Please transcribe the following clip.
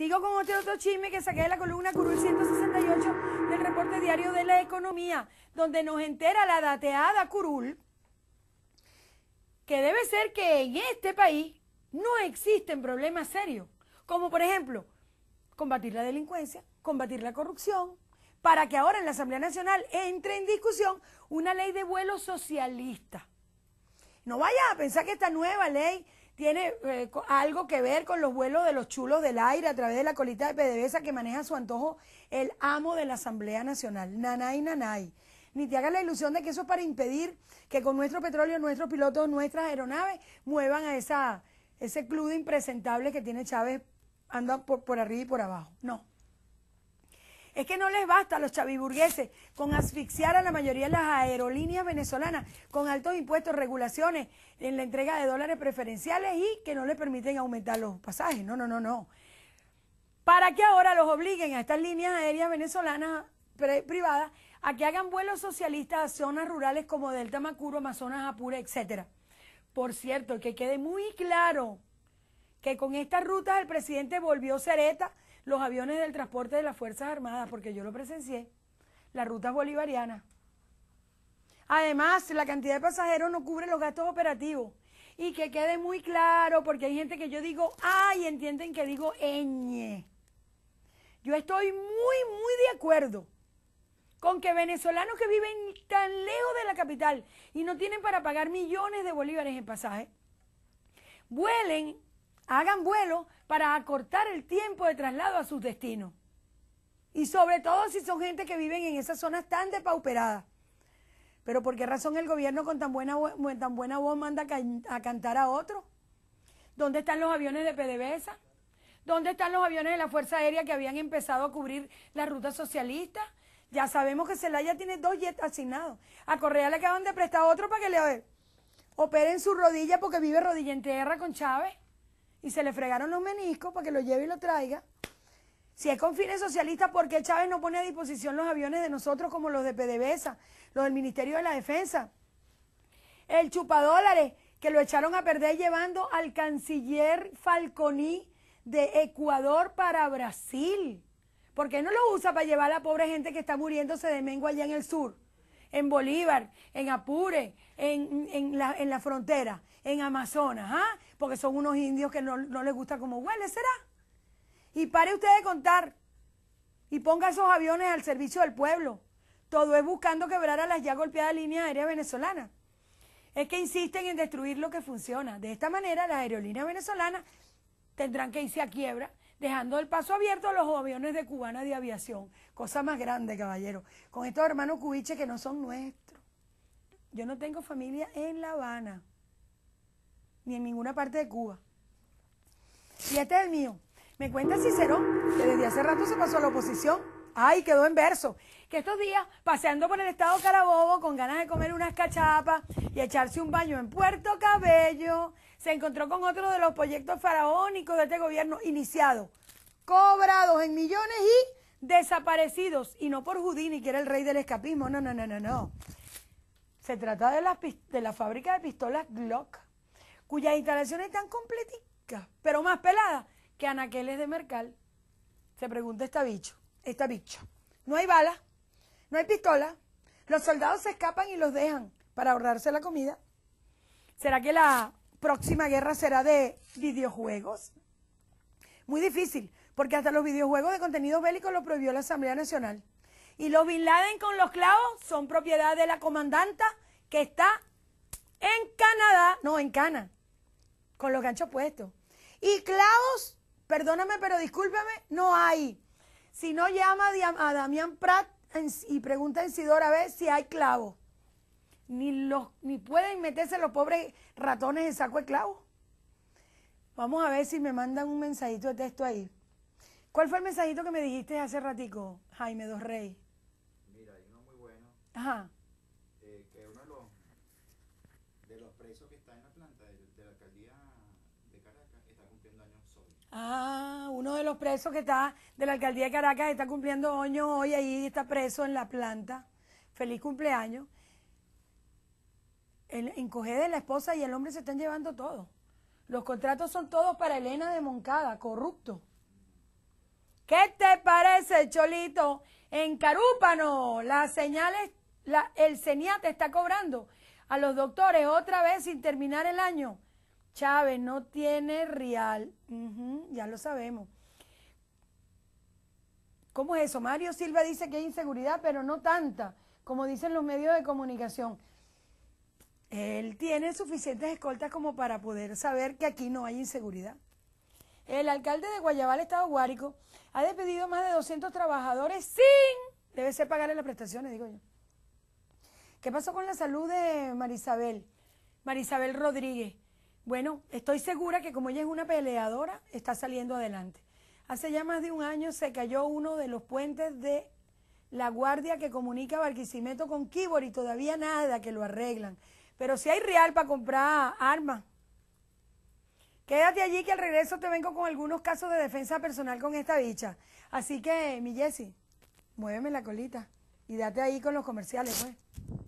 Sigo con este otro chisme que saqué de la columna Curul 168 del reporte diario de la economía, donde nos entera la dateada Curul que debe ser que en este país no existen problemas serios, como por ejemplo combatir la delincuencia, combatir la corrupción, para que ahora en la Asamblea Nacional entre en discusión una ley de vuelo socialista. No vaya a pensar que esta nueva ley tiene eh, algo que ver con los vuelos de los chulos del aire a través de la colita de PDVSA que maneja a su antojo el amo de la Asamblea Nacional, Nanay Nanay. Ni te hagas la ilusión de que eso es para impedir que con nuestro petróleo, nuestros pilotos, nuestras aeronaves muevan a esa, ese club impresentable que tiene Chávez, anda por, por arriba y por abajo. No. Es que no les basta a los chaviburgueses con asfixiar a la mayoría de las aerolíneas venezolanas con altos impuestos, regulaciones en la entrega de dólares preferenciales y que no les permiten aumentar los pasajes. No, no, no, no. Para qué ahora los obliguen a estas líneas aéreas venezolanas privadas a que hagan vuelos socialistas a zonas rurales como Delta Macuro, Amazonas, Apure, etcétera. Por cierto, que quede muy claro que con estas rutas el presidente volvió cereta los aviones del transporte de las Fuerzas Armadas, porque yo lo presencié, las rutas bolivarianas. Además, la cantidad de pasajeros no cubre los gastos operativos. Y que quede muy claro, porque hay gente que yo digo, ay, entienden que digo ñe. Yo estoy muy, muy de acuerdo con que venezolanos que viven tan lejos de la capital y no tienen para pagar millones de bolívares en pasaje, vuelen hagan vuelo para acortar el tiempo de traslado a sus destinos. Y sobre todo si son gente que viven en esas zonas tan depauperadas. Pero ¿por qué razón el gobierno con tan buena, tan buena voz manda a, cantar a otro? ¿Dónde están los aviones de PDVSA? ¿Dónde están los aviones de la Fuerza Aérea que habían empezado a cubrir la ruta socialista? Ya sabemos que Celaya tiene dos jets asignados. A Correa le acaban de prestar otro para que le eh, operen su rodilla porque vive rodilla en tierra con Chávez y se le fregaron los meniscos para que lo lleve y lo traiga. Si es con fines socialistas, ¿por qué Chávez no pone a disposición los aviones de nosotros como los de PDVSA, los del Ministerio de la Defensa? El chupadólares que lo echaron a perder llevando al canciller Falconí de Ecuador para Brasil. ¿Por qué no lo usa para llevar a la pobre gente que está muriéndose de mengua allá en el sur? en Bolívar, en Apure, en, en, la, frontera, en Amazonas, ¿ah? porque son unos indios que no, no les gusta como huele, ¿será? Y pare usted de contar y ponga esos aviones al servicio del pueblo. Todo es buscando quebrar a las ya golpeadas líneas aéreas venezolanas. Es que insisten en destruir lo que funciona. De esta manera, las aerolíneas venezolanas tendrán que irse a quiebra dejando el paso abierto a los aviones de cubana de aviación. Cosa más grande, caballero. Con estos hermanos cubiches que no son nuestros. Yo no tengo familia en La Habana, ni en ninguna parte de Cuba. Y este es el mío. Me cuenta Cicerón que desde hace rato se pasó a la oposición. Ay, quedó en verso. Que estos días, paseando por el estado Carabobo, con ganas de comer unas cachapas y echarse un baño en Puerto Cabello, se encontró con otro de los proyectos faraónicos de este gobierno iniciado, cobrados en millones y desaparecidos. Y no por Houdini, que era el rey del escapismo. No, no, no, no, no. Se trata de la, de la fábrica de pistolas Glock, cuyas instalaciones están completicas, pero más peladas que anaqueles de Mercal. Se pregunta esta bicho esta bicha. No hay balas, no hay pistola. Los soldados se escapan y los dejan para ahorrarse la comida. ¿Será que la próxima guerra será de videojuegos? Muy difícil, porque hasta los videojuegos de contenido bélico lo prohibió la Asamblea Nacional. Y los Bin Laden con los clavos son propiedad de la comandanta que está en Canadá, no, en Cana, con los ganchos puestos. Y clavos, perdóname, pero discúlpame, no hay. Si no, llama a Damián Prat y pregunta a Sidor a ver si hay clavo. Ni, los, ni pueden meterse los pobres ratones en saco de clavo. Vamos a ver si me mandan un mensajito de texto ahí. ¿Cuál fue el mensajito que me dijiste hace ratico, Jaime Dorrey? Mira, hay uno muy bueno. Ajá. Eh, que uno de los, presos que está en la planta de la alcaldía Ah, uno de los presos que está de la alcaldía de Caracas está cumpliendo años hoy, ahí está preso en la planta. Feliz cumpleaños. El, en de la esposa y el hombre se están llevando todo. Los contratos son todos para Elena de Moncada, corrupto. ¿Qué te parece, Cholito? En Carúpano, las señales, la, el CENIAT está cobrando a los doctores otra vez sin terminar el año. Chávez no tiene real. ya lo sabemos. ¿Cómo es eso? Mario Silva dice que hay inseguridad, pero no tanta, como dicen los medios de comunicación. Él tiene suficientes escoltas como para poder saber que aquí no hay inseguridad. El alcalde de Guayabal, Estado Guárico, ha despedido más de 200 trabajadores sin, debe ser pagarle las prestaciones, digo yo. ¿Qué pasó con la salud de Marisabel? Marisabel Rodríguez. Bueno, estoy segura que como ella es una peleadora, está saliendo adelante. Hace ya más de un año se cayó uno de los puentes de la guardia que comunica Barquisimeto con Kibor y todavía nada que lo arreglan. Pero si hay real para comprar armas. Quédate allí que al regreso te vengo con algunos casos de defensa personal con esta bicha. Así que, mi Jessy, muéveme la colita y date ahí con los comerciales, pues.